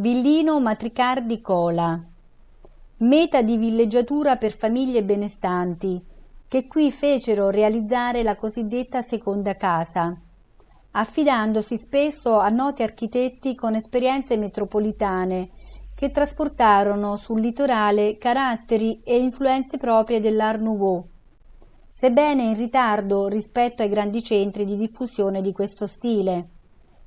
Villino Matricardi Cola, meta di villeggiatura per famiglie benestanti, che qui fecero realizzare la cosiddetta seconda casa, affidandosi spesso a noti architetti con esperienze metropolitane, che trasportarono sul litorale caratteri e influenze proprie dell'Art Nouveau, sebbene in ritardo rispetto ai grandi centri di diffusione di questo stile.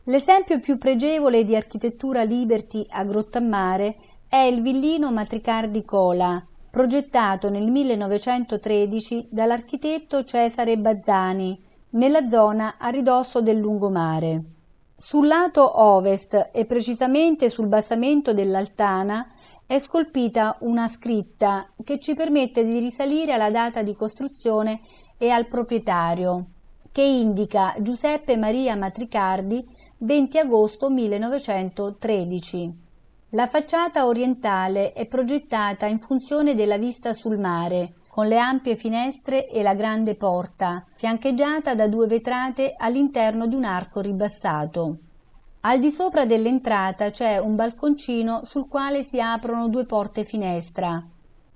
L'esempio più pregevole di architettura liberty a Grottammare è il villino Matricardi Cola, progettato nel 1913 dall'architetto Cesare Bazzani, nella zona a ridosso del lungomare. Sul lato ovest e precisamente sul basamento dell'altana è scolpita una scritta che ci permette di risalire alla data di costruzione e al proprietario, che indica Giuseppe Maria Matricardi 20 agosto 1913. La facciata orientale è progettata in funzione della vista sul mare, con le ampie finestre e la grande porta, fiancheggiata da due vetrate all'interno di un arco ribassato. Al di sopra dell'entrata c'è un balconcino sul quale si aprono due porte finestra.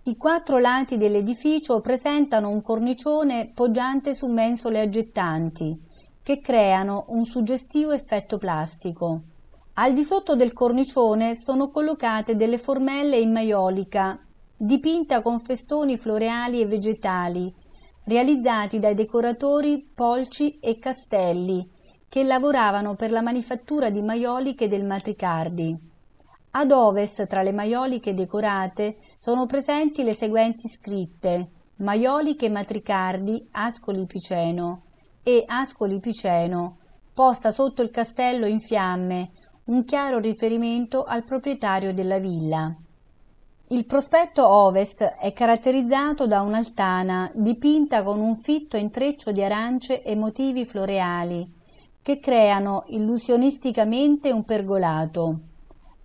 I quattro lati dell'edificio presentano un cornicione poggiante su mensole aggettanti, che creano un suggestivo effetto plastico. Al di sotto del cornicione sono collocate delle formelle in maiolica, dipinta con festoni floreali e vegetali, realizzati dai decoratori Polci e Castelli, che lavoravano per la manifattura di maioliche del Matricardi. Ad ovest, tra le maioliche decorate, sono presenti le seguenti scritte Maioliche Matricardi Ascoli Piceno, e Ascoli Piceno, posta sotto il castello in fiamme, un chiaro riferimento al proprietario della villa. Il prospetto ovest è caratterizzato da un'altana dipinta con un fitto intreccio di arance e motivi floreali, che creano illusionisticamente un pergolato.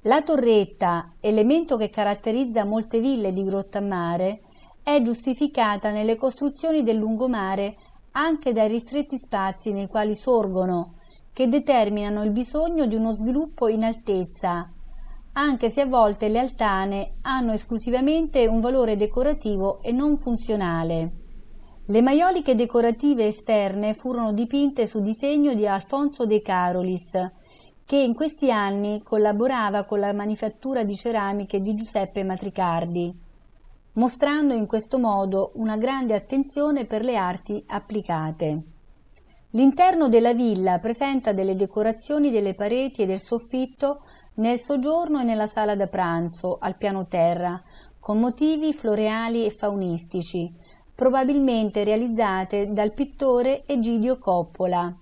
La torretta, elemento che caratterizza molte ville di Grottamare, è giustificata nelle costruzioni del lungomare anche dai ristretti spazi nei quali sorgono, che determinano il bisogno di uno sviluppo in altezza, anche se a volte le altane hanno esclusivamente un valore decorativo e non funzionale. Le maioliche decorative esterne furono dipinte su disegno di Alfonso De Carolis, che in questi anni collaborava con la manifattura di ceramiche di Giuseppe Matricardi mostrando in questo modo una grande attenzione per le arti applicate. L'interno della villa presenta delle decorazioni delle pareti e del soffitto nel soggiorno e nella sala da pranzo al piano terra, con motivi floreali e faunistici, probabilmente realizzate dal pittore Egidio Coppola.